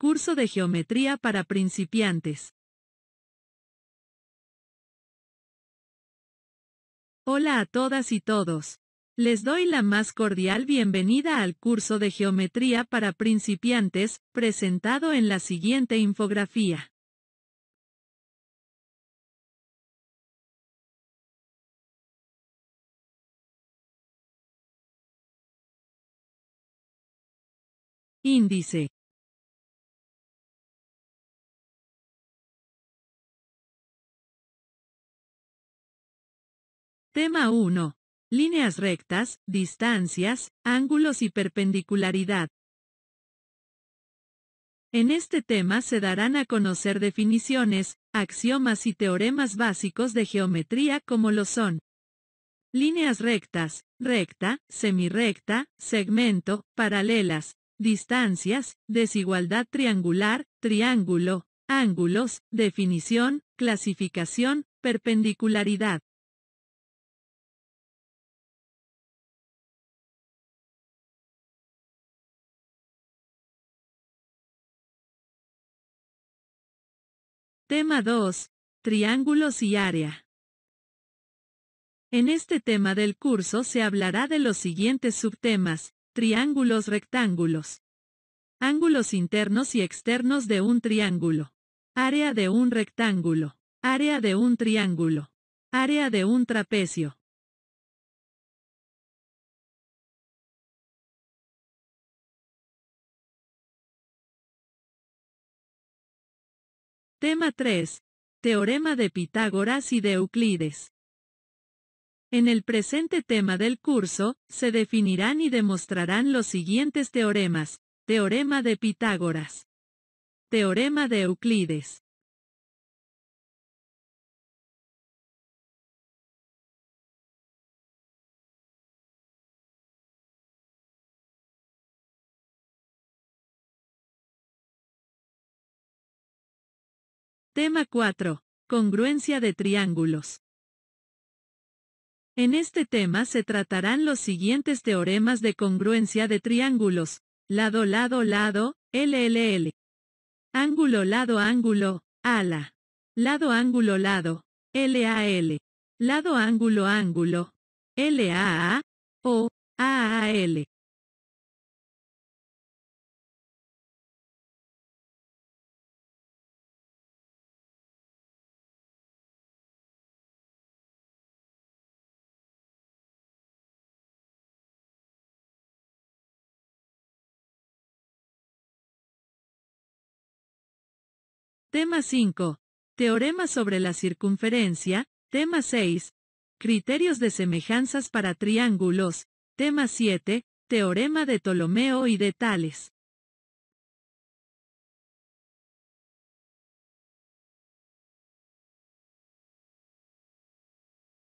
Curso de Geometría para principiantes. Hola a todas y todos. Les doy la más cordial bienvenida al curso de Geometría para principiantes, presentado en la siguiente infografía. Índice Tema 1. Líneas rectas, distancias, ángulos y perpendicularidad. En este tema se darán a conocer definiciones, axiomas y teoremas básicos de geometría como lo son. Líneas rectas, recta, semirrecta, segmento, paralelas, distancias, desigualdad triangular, triángulo, ángulos, definición, clasificación, perpendicularidad. Tema 2. Triángulos y área. En este tema del curso se hablará de los siguientes subtemas, triángulos rectángulos, ángulos internos y externos de un triángulo, área de un rectángulo, área de un triángulo, área de un trapecio, Tema 3. Teorema de Pitágoras y de Euclides. En el presente tema del curso, se definirán y demostrarán los siguientes teoremas. Teorema de Pitágoras. Teorema de Euclides. Tema 4. Congruencia de triángulos. En este tema se tratarán los siguientes teoremas de congruencia de triángulos. Lado, lado, lado, LLL. Ángulo, lado, ángulo, ala. Lado, ángulo, lado, LAL. Lado, ángulo, ángulo, LAA, o, AAL. Tema 5. Teorema sobre la circunferencia. Tema 6. Criterios de semejanzas para triángulos. Tema 7. Teorema de Ptolomeo y de Tales.